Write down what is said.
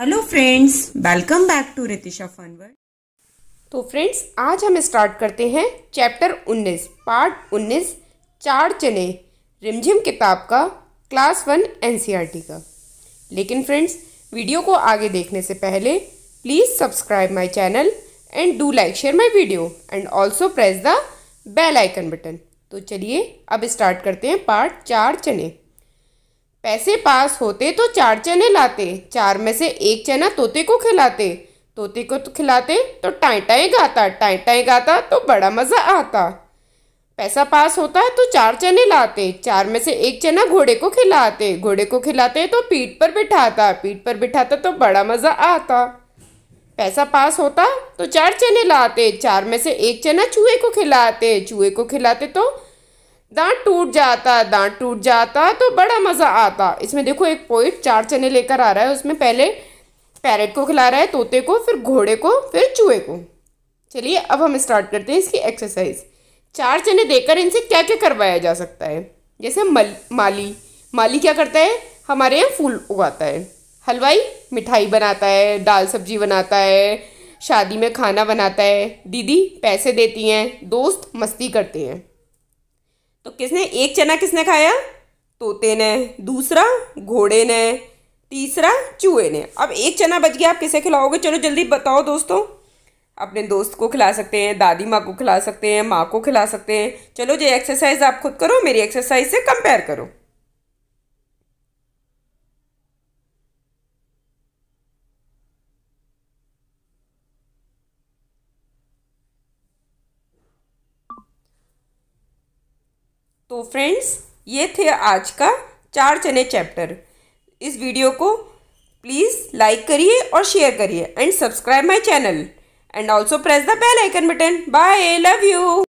hello friends welcome back to Ritisha Funworld तो friends आज हम स्टार्ट करते हैं चैप्टर 19 पार्ट 19 चार चने रिमझिम किताब का क्लास वन एनसीईआरटी का लेकिन फ्रेंड्स वीडियो को आगे देखने से पहले please subscribe my channel and do like share my video and also press the bell icon button तो चलिए अब स्टार्ट करते हैं पार्ट चार चने पैसे पास होते तो चार चने लाते चार में से एक चना तोते को खिलाते तोते को तो खिलाते तो टाई टाई गाता टाई टाई गाता तो बड़ा मज़ा आता पैसा पास होता है तो चार चने लाते चार में से एक चना घोड़े को खिलाते घोड़े को खिलाते तो पीठ पर बिठाता पीठ पर बिठाता तो बड़ा मज़ा आता पैसा पास होता तो चार चने लाते चार में से एक चना चूहे को खिलाते चूहे को खिलाते तो दांत टूट जाता दांत टूट जाता तो बड़ा मज़ा आता इसमें देखो एक पोइट चार चने लेकर आ रहा है उसमें पहले पैरेट को खिला रहा है तोते को फिर घोड़े को फिर चूहे को चलिए अब हम स्टार्ट करते हैं इसकी एक्सरसाइज चार चने देकर इनसे क्या क्या करवाया जा सकता है जैसे मल माली माली क्या करता है हमारे यहाँ फूल उगाता है हलवाई मिठाई बनाता है दाल सब्जी बनाता है शादी में खाना बनाता है दीदी पैसे देती हैं दोस्त मस्ती करते हैं तो किसने एक चना किसने खाया तोते ने दूसरा घोड़े ने तीसरा चूहे ने अब एक चना बच गया आप किसे खिलाओगे चलो जल्दी बताओ दोस्तों अपने दोस्त को खिला सकते हैं दादी माँ को खिला सकते हैं माँ को खिला सकते हैं चलो जो एक्सरसाइज आप खुद करो मेरी एक्सरसाइज से कंपेयर करो तो फ्रेंड्स ये थे आज का चार चने चैप्टर इस वीडियो को प्लीज़ लाइक करिए और शेयर करिए and subscribe my channel and also press the bell icon button bye love you